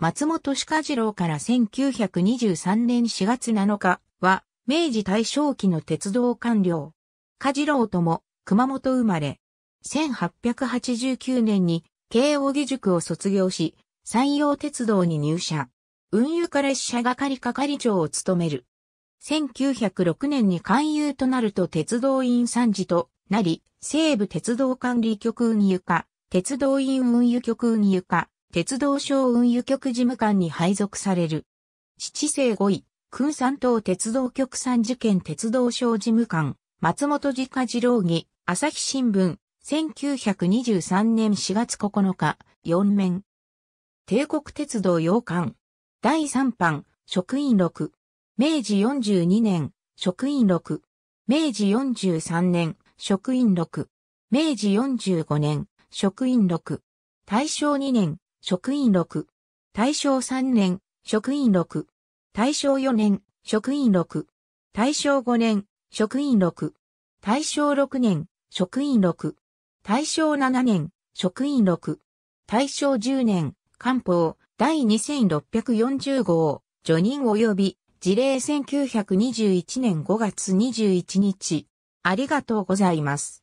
松本鹿次郎から1923年4月7日は、明治大正期の鉄道官僚。鹿次郎とも、熊本生まれ。1889年に、慶応義塾を卒業し、山陽鉄道に入社。運輸化列車係係長を務める。1906年に勧誘となると鉄道員参事となり、西部鉄道管理局運輸課、鉄道員運輸局運輸課、鉄道省運輸局事務官に配属される。七世5位、空山島鉄道局三受験鉄道省事務官、松本自家次郎儀、朝日新聞、1923年4月9日、4面。帝国鉄道洋館。第3版、職員録。明治42年、職員録。明治43年、職員録。明治45年、職員録。大正2年、職員6。大正3年、職員6。大正4年、職員6。大正5年、職員6。大正6年、職員6。大正7年、職員6。大正10年、官報、第2640号、除任及び、事例1921年5月21日。ありがとうございます。